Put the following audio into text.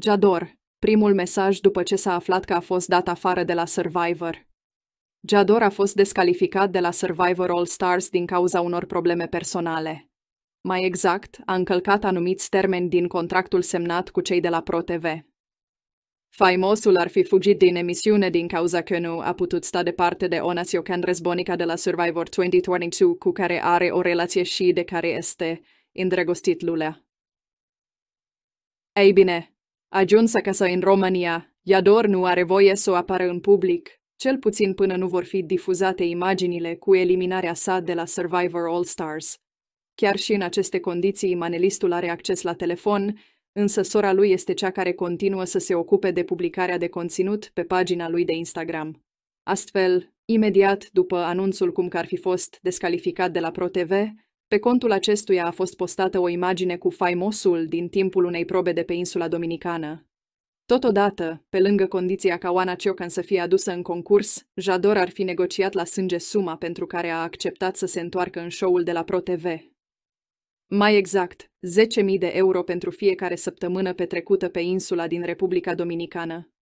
Jador, primul mesaj după ce s-a aflat că a fost dat afară de la Survivor. Jador a fost descalificat de la Survivor All Stars din cauza unor probleme personale. Mai exact, a încălcat anumiți termeni din contractul semnat cu cei de la ProTV. Faimosul ar fi fugit din emisiune din cauza că nu a putut sta departe de Onasio Candres Bonica de la Survivor 2022, cu care are o relație și de care este îndrăgostit Lulea. Ei bine, Ajuns casa în România, Iador nu are voie să o apară în public, cel puțin până nu vor fi difuzate imaginile cu eliminarea sa de la Survivor All Stars. Chiar și în aceste condiții, manelistul are acces la telefon, însă sora lui este cea care continuă să se ocupe de publicarea de conținut pe pagina lui de Instagram. Astfel, imediat după anunțul cum că ar fi fost descalificat de la ProTV, pe contul acestuia a fost postată o imagine cu faimosul din timpul unei probe de pe insula dominicană. Totodată, pe lângă condiția ca Oana Ciocan să fie adusă în concurs, Jador ar fi negociat la sânge suma pentru care a acceptat să se întoarcă în show-ul de la ProTV. Mai exact, 10.000 de euro pentru fiecare săptămână petrecută pe insula din Republica Dominicană.